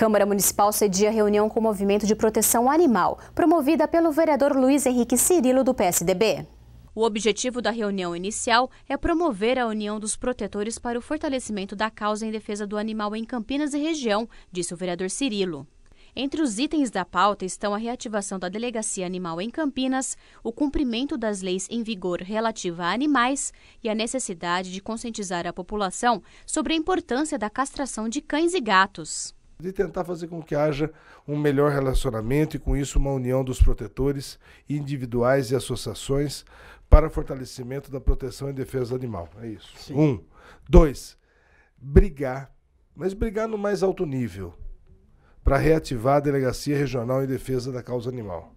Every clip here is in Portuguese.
Câmara Municipal cedia reunião com o Movimento de Proteção Animal, promovida pelo vereador Luiz Henrique Cirilo, do PSDB. O objetivo da reunião inicial é promover a união dos protetores para o fortalecimento da causa em defesa do animal em Campinas e região, disse o vereador Cirilo. Entre os itens da pauta estão a reativação da delegacia animal em Campinas, o cumprimento das leis em vigor relativa a animais e a necessidade de conscientizar a população sobre a importância da castração de cães e gatos de tentar fazer com que haja um melhor relacionamento e, com isso, uma união dos protetores individuais e associações para fortalecimento da proteção e defesa do animal. É isso. Sim. Um. Dois, brigar, mas brigar no mais alto nível, para reativar a Delegacia Regional em Defesa da Causa Animal.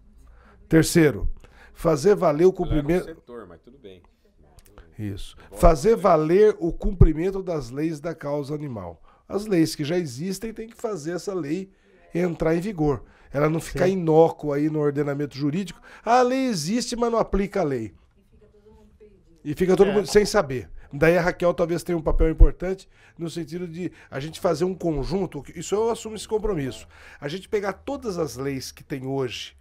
Terceiro, fazer valer o cumprimento. Setor, mas tudo bem. Isso. Fazer valer o cumprimento das leis da causa animal as leis que já existem tem que fazer essa lei entrar em vigor. Ela não ficar inócua aí no ordenamento jurídico. a lei existe, mas não aplica a lei. E fica todo mundo é. sem saber. Daí a Raquel talvez tenha um papel importante no sentido de a gente fazer um conjunto. Isso eu assumo esse compromisso. A gente pegar todas as leis que tem hoje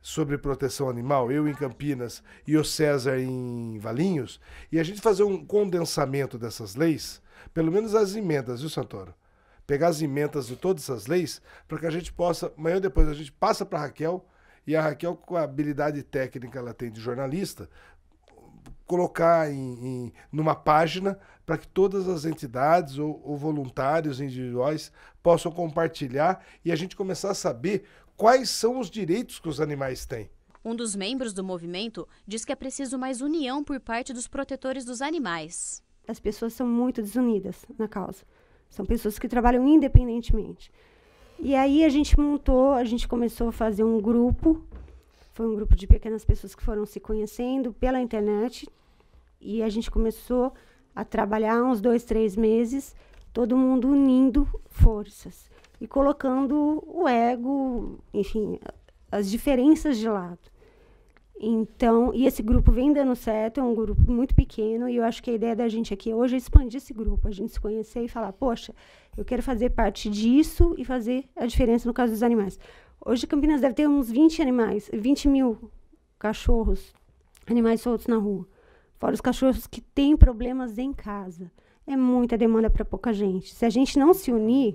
sobre proteção animal, eu em Campinas e o César em Valinhos, e a gente fazer um condensamento dessas leis pelo menos as emendas, viu, Santoro? Pegar as emendas de todas essas leis para que a gente possa, amanhã ou depois, a gente passa para Raquel e a Raquel, com a habilidade técnica que ela tem de jornalista, colocar em, em numa página para que todas as entidades ou, ou voluntários individuais possam compartilhar e a gente começar a saber quais são os direitos que os animais têm. Um dos membros do movimento diz que é preciso mais união por parte dos protetores dos animais as pessoas são muito desunidas na causa. São pessoas que trabalham independentemente. E aí a gente montou, a gente começou a fazer um grupo. Foi um grupo de pequenas pessoas que foram se conhecendo pela internet. E a gente começou a trabalhar uns dois, três meses, todo mundo unindo forças e colocando o ego, enfim, as diferenças de lado. Então, e esse grupo vem dando certo, é um grupo muito pequeno, e eu acho que a ideia da gente aqui hoje é expandir esse grupo, a gente se conhecer e falar, poxa, eu quero fazer parte disso e fazer a diferença no caso dos animais. Hoje Campinas deve ter uns 20 animais, 20 mil cachorros, animais soltos na rua. Fora os cachorros que têm problemas em casa. É muita demanda para pouca gente. Se a gente não se unir,